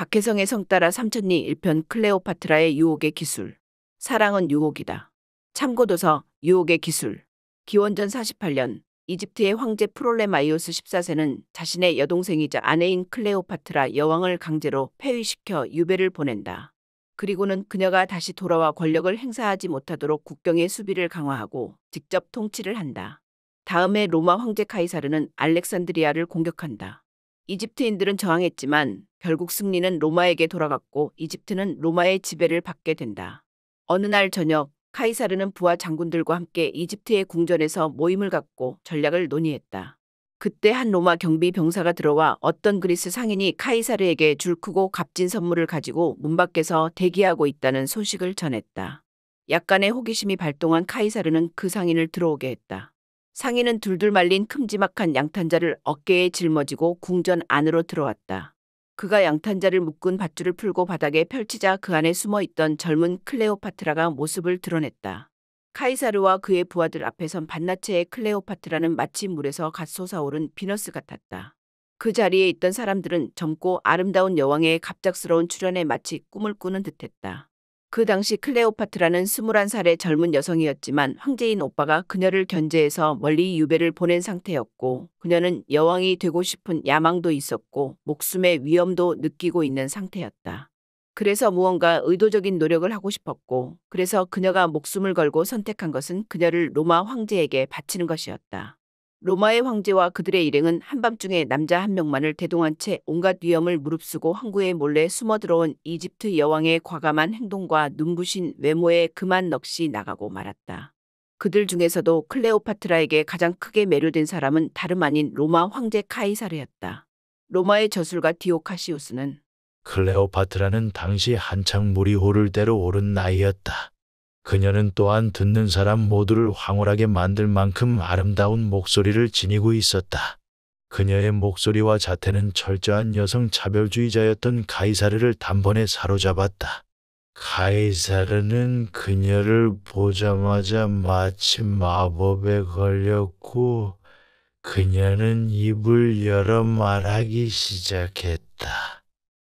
박혜성의 성따라 삼천리 1편 클레오파트라의 유혹의 기술. 사랑은 유혹이다. 참고도서 유혹의 기술. 기원전 48년 이집트의 황제 프롤레마이오스 14세는 자신의 여동생이자 아내인 클레오파트라 여왕을 강제로 폐위시켜 유배를 보낸다. 그리고는 그녀가 다시 돌아와 권력을 행사하지 못하도록 국경의 수비를 강화하고 직접 통치를 한다. 다음에 로마 황제 카이사르는 알렉산드리아를 공격한다. 이집트인들은 저항했지만 결국 승리는 로마에게 돌아갔고 이집트는 로마의 지배를 받게 된다. 어느 날 저녁 카이사르는 부하 장군들과 함께 이집트의 궁전에서 모임을 갖고 전략을 논의했다. 그때 한 로마 경비 병사가 들어와 어떤 그리스 상인이 카이사르에게 줄 크고 값진 선물을 가지고 문 밖에서 대기하고 있다는 소식을 전했다. 약간의 호기심이 발동한 카이사르는 그 상인을 들어오게 했다. 상인은 둘둘 말린 큼지막한 양탄자를 어깨에 짊어지고 궁전 안으로 들어왔다. 그가 양탄자를 묶은 밧줄을 풀고 바닥에 펼치자 그 안에 숨어 있던 젊은 클레오파트라가 모습을 드러냈다. 카이사르와 그의 부하들 앞에선 반나체의 클레오파트라는 마치 물에서 갓 솟아오른 비너스 같았다. 그 자리에 있던 사람들은 젊고 아름다운 여왕의 갑작스러운 출현에 마치 꿈을 꾸는 듯했다. 그 당시 클레오파트라는 21살의 젊은 여성이었지만 황제인 오빠가 그녀를 견제해서 멀리 유배를 보낸 상태였고 그녀는 여왕이 되고 싶은 야망도 있었고 목숨의 위험도 느끼고 있는 상태였다. 그래서 무언가 의도적인 노력을 하고 싶었고 그래서 그녀가 목숨을 걸고 선택한 것은 그녀를 로마 황제에게 바치는 것이었다. 로마의 황제와 그들의 일행은 한밤중에 남자 한 명만을 대동한 채 온갖 위험을 무릅쓰고 항구에 몰래 숨어 들어온 이집트 여왕의 과감한 행동과 눈부신 외모에 그만 넋이 나가고 말았다. 그들 중에서도 클레오파트라에게 가장 크게 매료된 사람은 다름 아닌 로마 황제 카이사르였다. 로마의 저술가 디오카시우스는 클레오파트라는 당시 한창 물이 오를 대로 오른 나이였다. 그녀는 또한 듣는 사람 모두를 황홀하게 만들 만큼 아름다운 목소리를 지니고 있었다. 그녀의 목소리와 자태는 철저한 여성 차별주의자였던 가이사르를 단번에 사로잡았다. 가이사르는 그녀를 보자마자 마침 마법에 걸렸고 그녀는 입을 열어 말하기 시작했다.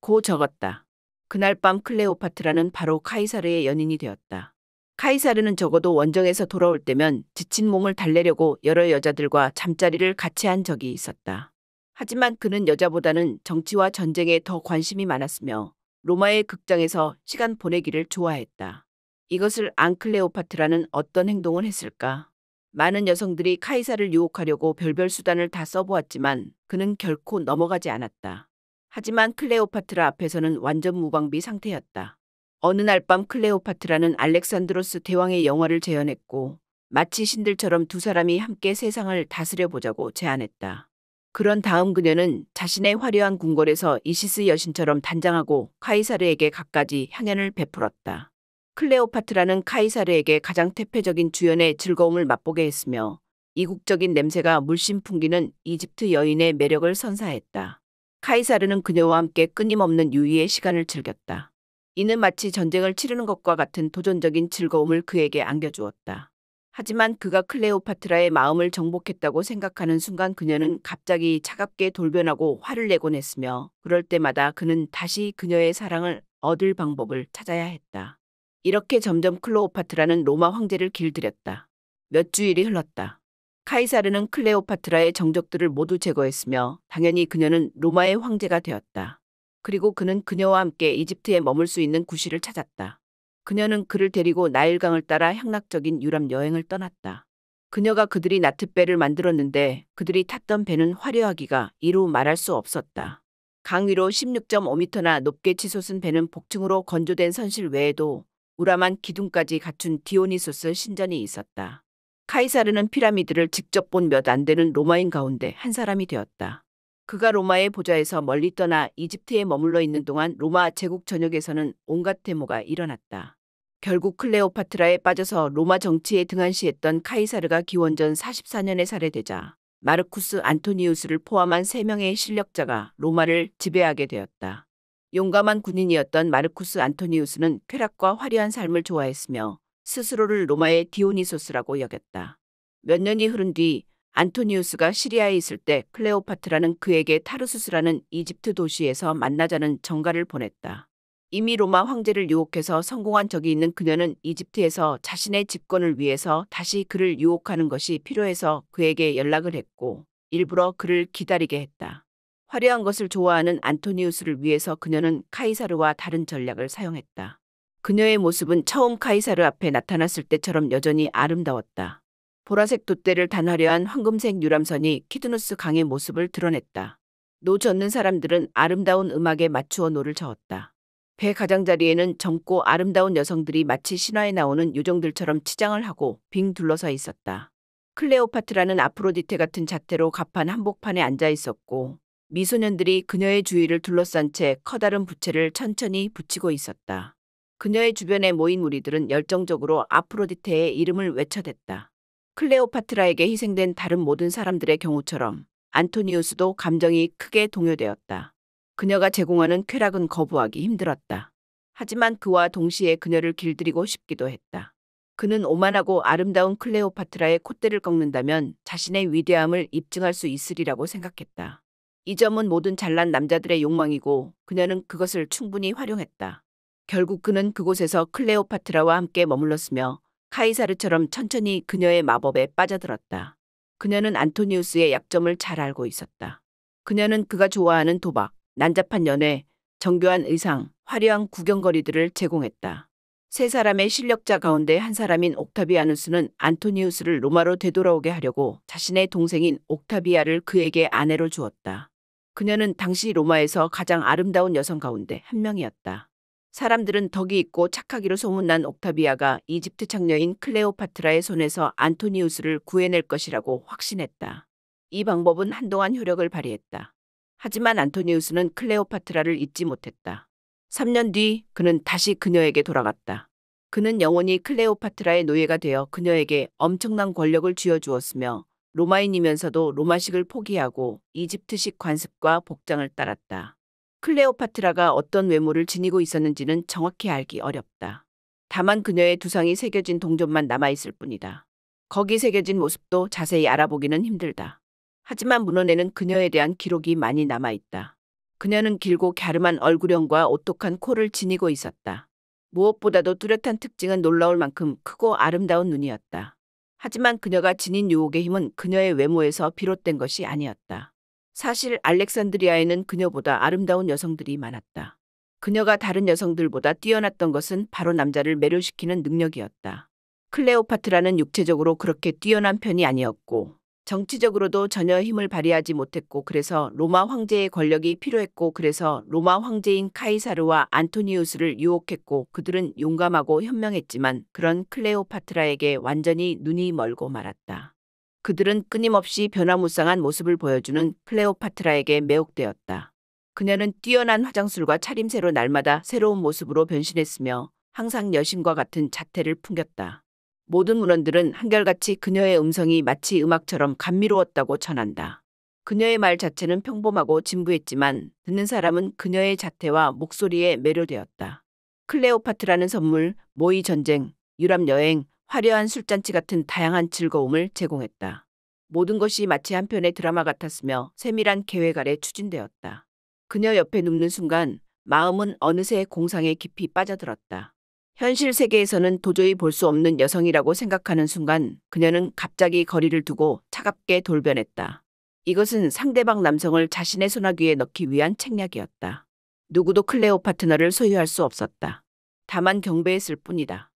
고 적었다. 그날 밤 클레오파트라는 바로 카이사르의 연인이 되었다. 카이사르는 적어도 원정에서 돌아올 때면 지친 몸을 달래려고 여러 여자들과 잠자리를 같이 한 적이 있었다. 하지만 그는 여자보다는 정치와 전쟁에 더 관심이 많았으며 로마의 극장에서 시간 보내기를 좋아했다. 이것을 앙클레오파트라는 어떤 행동을 했을까? 많은 여성들이 카이사를 유혹하려고 별별 수단을 다 써보았지만 그는 결코 넘어가지 않았다. 하지만 클레오파트라 앞에서는 완전 무방비 상태였다. 어느 날 밤 클레오파트라는 알렉산드로스 대왕의 영화를 재현했고 마치 신들처럼 두 사람이 함께 세상을 다스려 보자고 제안했다. 그런 다음 그녀는 자신의 화려한 궁궐에서 이시스 여신처럼 단장하고 카이사르에게 갖가지 향연을 베풀었다. 클레오파트라는 카이사르에게 가장 퇴폐적인 주연의 즐거움을 맛보게 했으며 이국적인 냄새가 물씬 풍기는 이집트 여인의 매력을 선사했다. 카이사르는 그녀와 함께 끊임없는 유희의 시간을 즐겼다. 이는 마치 전쟁을 치르는 것과 같은 도전적인 즐거움을 그에게 안겨주었다. 하지만 그가 클레오파트라의 마음을 정복했다고 생각하는 순간 그녀는 갑자기 차갑게 돌변하고 화를 내곤 했으며 그럴 때마다 그는 다시 그녀의 사랑을 얻을 방법을 찾아야 했다. 이렇게 점점 클레오파트라는 로마 황제를 길들였다. 몇 주일이 흘렀다. 카이사르는 클레오파트라의 정적들을 모두 제거했으며 당연히 그녀는 로마의 황제가 되었다. 그리고 그는 그녀와 함께 이집트에 머물 수 있는 구실을 찾았다. 그녀는 그를 데리고 나일강을 따라 향락적인 유람 여행을 떠났다. 그녀가 그들이 나트배를 만들었는데 그들이 탔던 배는 화려하기가 이루 말할 수 없었다. 강 위로 16.5m나 높게 치솟은 배는 복층으로 건조된 선실 외에도 우람한 기둥까지 갖춘 디오니소스 신전이 있었다. 카이사르는 피라미드를 직접 본 몇 안 되는 로마인 가운데 한 사람이 되었다. 그가 로마의 보좌에서 멀리 떠나 이집트에 머물러 있는 동안 로마 제국 전역에서는 온갖 데모가 일어났다. 결국 클레오파트라에 빠져서 로마 정치에 등한시했던 카이사르가 기원전 44년에 살해되자 마르쿠스 안토니우스를 포함한 3명의 실력자가 로마를 지배하게 되었다. 용감한 군인이었던 마르쿠스 안토니우스는 쾌락과 화려한 삶을 좋아했으며 스스로를 로마의 디오니소스라고 여겼다. 몇 년이 흐른 뒤 안토니우스가 시리아에 있을 때 클레오파트라는 그에게 타르수스라는 이집트 도시에서 만나자는 정가를 보냈다. 이미 로마 황제를 유혹해서 성공한 적이 있는 그녀는 이집트에서 자신의 집권을 위해서 다시 그를 유혹하는 것이 필요해서 그에게 연락을 했고 일부러 그를 기다리게 했다. 화려한 것을 좋아하는 안토니우스를 위해서 그녀는 카이사르와 다른 전략을 사용했다. 그녀의 모습은 처음 카이사르 앞에 나타났을 때처럼 여전히 아름다웠다. 보라색 돛대를 단화려한 황금색 유람선이 키드누스 강의 모습을 드러냈다. 노 젓는 사람들은 아름다운 음악에 맞추어 노를 저었다. 배 가장자리에는 젊고 아름다운 여성들이 마치 신화에 나오는 요정들처럼 치장을 하고 빙 둘러서 있었다. 클레오파트라는 아프로디테 같은 자태로 갑판 한복판에 앉아 있었고 미소년들이 그녀의 주위를 둘러싼 채 커다란 부채를 천천히 붙이고 있었다. 그녀의 주변에 모인 무리들은 열정적으로 아프로디테의 이름을 외쳐댔다. 클레오파트라에게 희생된 다른 모든 사람들의 경우처럼 안토니우스도 감정이 크게 동요되었다. 그녀가 제공하는 쾌락은 거부하기 힘들었다. 하지만 그와 동시에 그녀를 길들이고 싶기도 했다. 그는 오만하고 아름다운 클레오파트라의 콧대를 꺾는다면 자신의 위대함을 입증할 수 있으리라고 생각했다. 이 점은 모든 잘난 남자들의 욕망이고 그녀는 그것을 충분히 활용했다. 결국 그는 그곳에서 클레오파트라와 함께 머물렀으며 카이사르처럼 천천히 그녀의 마법에 빠져들었다. 그녀는 안토니우스의 약점을 잘 알고 있었다. 그녀는 그가 좋아하는 도박, 난잡한 연애, 정교한 의상, 화려한 구경거리들을 제공했다. 세 사람의 실력자 가운데 한 사람인 옥타비아누스는 안토니우스를 로마로 되돌아오게 하려고 자신의 동생인 옥타비아를 그에게 아내로 주었다. 그녀는 당시 로마에서 가장 아름다운 여성 가운데 한 명이었다. 사람들은 덕이 있고 착하기로 소문난 옥타비아가 이집트 창녀인 클레오파트라의 손에서 안토니우스를 구해낼 것이라고 확신했다. 이 방법은 한동안 효력을 발휘했다. 하지만 안토니우스는 클레오파트라를 잊지 못했다. 3년 뒤 그는 다시 그녀에게 돌아갔다. 그는 영원히 클레오파트라의 노예가 되어 그녀에게 엄청난 권력을 쥐어주었으며 로마인이면서도 로마식을 포기하고 이집트식 관습과 복장을 따랐다. 클레오파트라가 어떤 외모를 지니고 있었는지는 정확히 알기 어렵다. 다만 그녀의 두상이 새겨진 동전만 남아있을 뿐이다. 거기 새겨진 모습도 자세히 알아보기는 힘들다. 하지만 문헌에는 그녀에 대한 기록이 많이 남아있다. 그녀는 길고 갸름한 얼굴형과 오똑한 코를 지니고 있었다. 무엇보다도 뚜렷한 특징은 놀라울 만큼 크고 아름다운 눈이었다. 하지만 그녀가 지닌 유혹의 힘은 그녀의 외모에서 비롯된 것이 아니었다. 사실 알렉산드리아에는 그녀보다 아름다운 여성들이 많았다. 그녀가 다른 여성들보다 뛰어났던 것은 바로 남자를 매료시키는 능력이었다. 클레오파트라는 육체적으로 그렇게 뛰어난 편이 아니었고 정치적으로도 전혀 힘을 발휘하지 못했고 그래서 로마 황제의 권력이 필요했고 그래서 로마 황제인 카이사르와 안토니우스를 유혹했고 그들은 용감하고 현명했지만 그런 클레오파트라에게 완전히 눈이 멀고 말았다. 그들은 끊임없이 변화무쌍한 모습을 보여주는 클레오파트라에게 매혹되었다. 그녀는 뛰어난 화장술과 차림새로 날마다 새로운 모습으로 변신했으며 항상 여신과 같은 자태를 풍겼다. 모든 문헌들은 한결같이 그녀의 음성이 마치 음악처럼 감미로웠다고 전한다. 그녀의 말 자체는 평범하고 진부했지만 듣는 사람은 그녀의 자태와 목소리에 매료되었다. 클레오파트라는 선물, 모의 전쟁, 유람 여행, 화려한 술잔치 같은 다양한 즐거움을 제공했다. 모든 것이 마치 한편의 드라마 같았으며 세밀한 계획 아래 추진되었다. 그녀 옆에 눕는 순간 마음은 어느새 공상에 깊이 빠져들었다. 현실 세계에서는 도저히 볼 수 없는 여성이라고 생각하는 순간 그녀는 갑자기 거리를 두고 차갑게 돌변했다. 이것은 상대방 남성을 자신의 소나귀에 넣기 위한 책략이었다. 누구도 클레오파트너를 소유할 수 없었다. 다만 경배했을 뿐이다.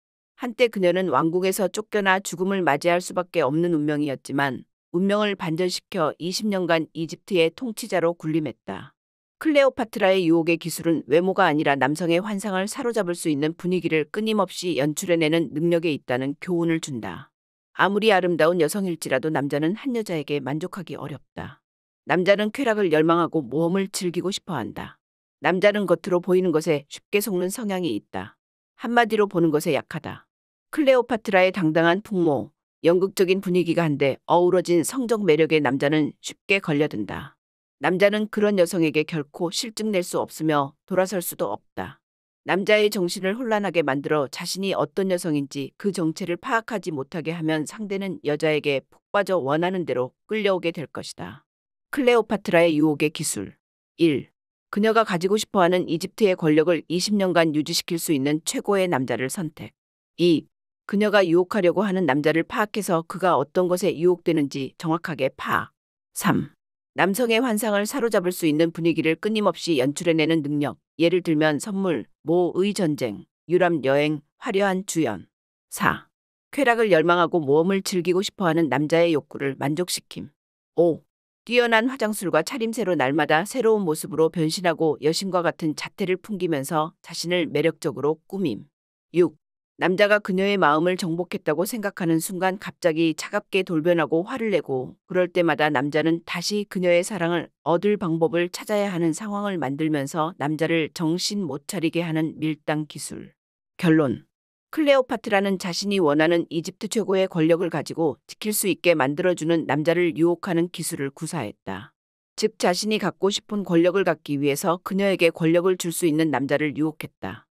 한때 그녀는 왕궁에서 쫓겨나 죽음을 맞이할 수밖에 없는 운명이었지만 운명을 반전시켜 20년간 이집트의 통치자로 군림했다. 클레오파트라의 유혹의 기술은 외모가 아니라 남성의 환상을 사로잡을 수 있는 분위기를 끊임없이 연출해내는 능력에 있다는 교훈을 준다. 아무리 아름다운 여성일지라도 남자는 한 여자에게 만족하기 어렵다. 남자는 쾌락을 열망하고 모험을 즐기고 싶어 한다. 남자는 겉으로 보이는 것에 쉽게 속는 성향이 있다. 한마디로 보는 것에 약하다. 클레오파트라의 당당한 풍모, 연극적인 분위기가 한데 어우러진 성적 매력의 남자는 쉽게 걸려든다. 남자는 그런 여성에게 결코 실증낼 수 없으며 돌아설 수도 없다. 남자의 정신을 혼란하게 만들어 자신이 어떤 여성인지 그 정체를 파악하지 못하게 하면 상대는 여자에게 폭 빠져 원하는 대로 끌려오게 될 것이다. 클레오파트라의 유혹의 기술 1. 그녀가 가지고 싶어하는 이집트의 권력을 20년간 유지시킬 수 있는 최고의 남자를 선택 2. 그녀가 유혹하려고 하는 남자를 파악해서 그가 어떤 것에 유혹되는지 정확하게 파악. 3. 남성의 환상을 사로잡을 수 있는 분위기를 끊임없이 연출해내는 능력. 예를 들면 선물, 모의 전쟁, 유람 여행, 화려한 주연. 4. 쾌락을 열망하고 모험을 즐기고 싶어하는 남자의 욕구를 만족시킴. 5. 뛰어난 화장술과 차림새로 날마다 새로운 모습으로 변신하고 여신과 같은 자태를 풍기면서 자신을 매력적으로 꾸밈. 6. 남자가 그녀의 마음을 정복했다고 생각하는 순간 갑자기 차갑게 돌변하고 화를 내고 그럴 때마다 남자는 다시 그녀의 사랑을 얻을 방법을 찾아야 하는 상황을 만들면서 남자를 정신 못 차리게 하는 밀당 기술. 결론. 클레오파트라는 자신이 원하는 이집트 최고의 권력을 가지고 지킬 수 있게 만들어주는 남자를 유혹하는 기술을 구사했다. 즉 자신이 갖고 싶은 권력을 갖기 위해서 그녀에게 권력을 줄 수 있는 남자를 유혹했다.